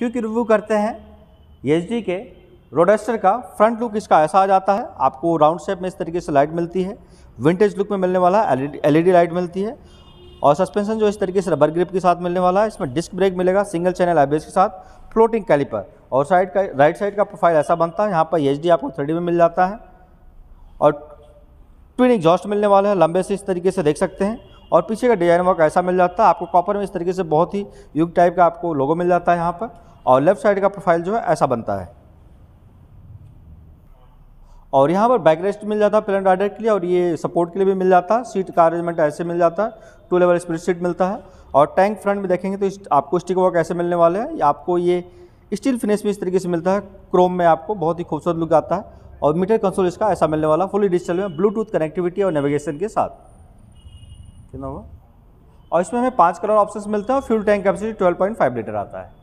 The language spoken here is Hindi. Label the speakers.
Speaker 1: क्योंकि रिव्यू करते हैं एच के रोडेस्टर का फ्रंट लुक इसका ऐसा आ जाता है आपको राउंड शेप में इस तरीके से लाइट मिलती है विंटेज लुक में मिलने वाला एलईडी लाइट मिलती है और सस्पेंशन जो इस तरीके से रबर ग्रिप के साथ मिलने वाला है इसमें डिस्क ब्रेक मिलेगा सिंगल चैनल आईबीएस के साथ फ्लोटिंग कैलिपर और साइड का राइट साइड का प्रोफाइल ऐसा बनता है यहाँ पर एच आपको थ्री में मिल जाता है और ट्विन एग्जॉस्ट मिलने वाला है लंबे से इस तरीके से देख सकते हैं और पीछे का डिजाइन वर्क ऐसा मिल जाता है आपको कॉपर में इस तरीके से बहुत ही युग टाइप का आपको लोगो मिल जाता है यहाँ पर और लेफ्ट साइड का प्रोफाइल जो है ऐसा बनता है और यहाँ पर बैक रेस्ट मिल जाता है प्लेन राइडर के लिए और ये सपोर्ट के लिए भी मिल जाता है सीट का अरेंजमेंट ऐसे मिल जाता है टू लेवल स्प्रिट सीट मिलता है और टैंक फ्रंट में देखेंगे तो आपको स्टिक वर्क ऐसे मिलने वाले हैं आपको ये स्टील फिनिश में इस तरीके से मिलता है क्रोम में आपको बहुत ही खूबसूरत लुक आता है और मीटर कंसोल इसका ऐसा मिलने वाला फुली डिजिटल में ब्लूटूथ कनेक्टिविटी और नेविगेशन के साथ कितना हुआ और इसमें हमें पाँच कलर ऑप्शंस मिलते हैं और fuel tank capacity five litre आता है